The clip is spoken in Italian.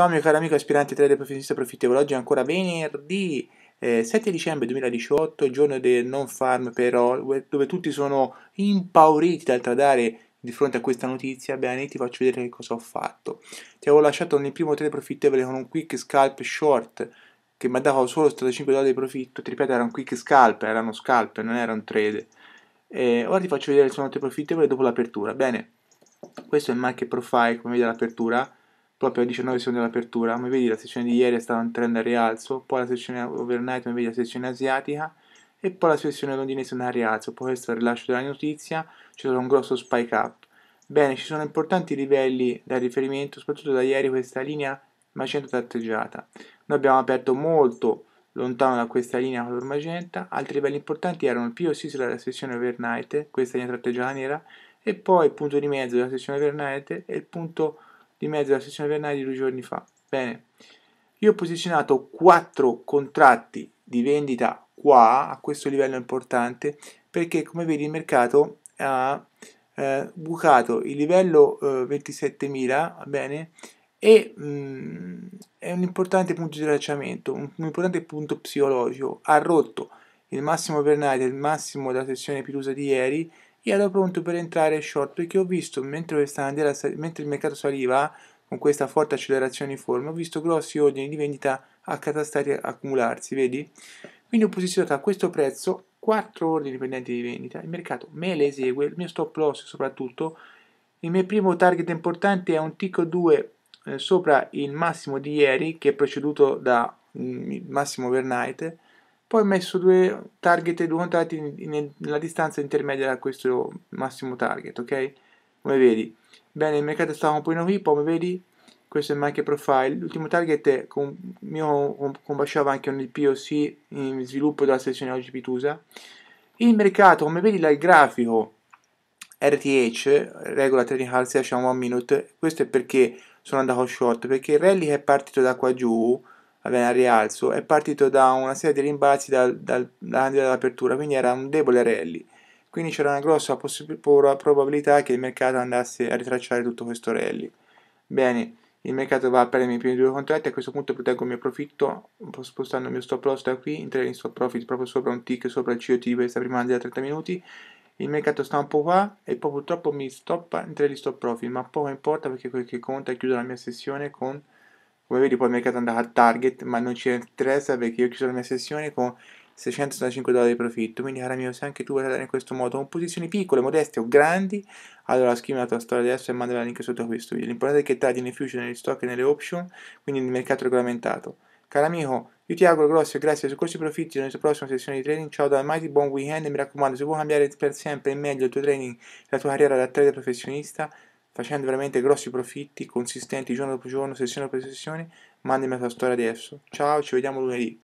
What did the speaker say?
Ciao mio caro amico aspirante trader professionista profittevole, oggi è ancora venerdì eh, 7 dicembre 2018, giorno del non farm però, dove tutti sono impauriti dal tradare di fronte a questa notizia, bene ti faccio vedere che cosa ho fatto. Ti avevo lasciato nel primo trade profittevole con un quick scalp short che mi dava solo 35 dollari di profitto, ti ripeto era un quick scalp, era uno scalp, non era un trade. Eh, ora ti faccio vedere il suo note profittevole dopo l'apertura, bene. Questo è il market profile come vedi l'apertura proprio a 19 secondi dall'apertura, come vedi la sezione di ieri è stata trend a rialzo, poi la sezione overnight, come vedi la sezione asiatica, e poi la sezione londinese è a rialzo, poi questo è il rilascio della notizia, c'è stato un grosso spike up. Bene, ci sono importanti livelli da riferimento, soprattutto da ieri questa linea magenta tratteggiata. Noi abbiamo aperto molto lontano da questa linea color magenta, altri livelli importanti erano il POC sulla sessione overnight, questa linea tratteggiata nera, e poi il punto di mezzo della sessione overnight e il punto di mezzo alla sessione invernale di due giorni fa. Bene, io ho posizionato 4 contratti di vendita qua, a questo livello importante, perché come vedi il mercato ha eh, bucato il livello eh, 27.000, bene, e mh, mm, è un importante punto di tracciamento, un, un, importante punto psicologico. Ha rotto il massimo vernale, il massimo della sessione pirusa di ieri io ero pronto per entrare short perché ho visto, mentre, bandiera, mentre il mercato saliva con questa forte accelerazione in forma, ho visto grossi ordini di vendita accatastati accumularsi, vedi? Quindi ho posizionato a questo prezzo 4 ordini pendenti di vendita, il mercato me le esegue, il mio stop loss soprattutto, il mio primo target importante è un ticco 2 eh, sopra il massimo di ieri che è preceduto da mm, Massimo Overnight poi ho messo due target e due contatti nella distanza intermedia da questo massimo target ok come vedi bene il mercato stava un pochino qui come vedi questo è il market profile l'ultimo target è con, mio combaciava anche un POC in sviluppo della sessione oggi pitusa il mercato come vedi dal grafico RTH regola trading heart lasciamo 1 minute questo è perché sono andato short perché il rally che è partito da qua giù bene, al rialzo è partito da una serie di rimbalzi dal, dal, dal dall'apertura, quindi era un debole rally. Quindi c'era una grossa probabilità che il mercato andasse a ritracciare tutto questo rally. Bene, il mercato va a prendere i miei primi due contratti, a questo punto proteggo il mio profitto spostando il mio stop loss da qui, entrare in stop profit proprio sopra un tick, sopra il COT di questa prima andata da 30 minuti il mercato sta un po' qua e poi purtroppo mi stoppa in 3 di stop profit ma poco importa perché quel che conta è chiudere la mia sessione con come vedi poi il mercato è andato a target ma non ci interessa perché io ho chiuso la mia sessione con 675 dollari di profitto quindi caro amico se anche tu vuoi andare in questo modo con posizioni piccole, modeste o grandi allora scrivi la tua storia adesso e mandami mandala link sotto questo video l'importante è che tagli nei future, negli stock e nelle option quindi nel mercato regolamentato Cara amico io ti auguro grosso e grazie su questi profitti nella prossima sessione di training. ciao da Mighty buon weekend e mi raccomando se vuoi cambiare per sempre e meglio il tuo trading la tua carriera da trader professionista facendo veramente grossi profitti consistenti giorno dopo giorno, sessione dopo sessione, mandami la tua storia adesso. Ciao, ci vediamo lunedì.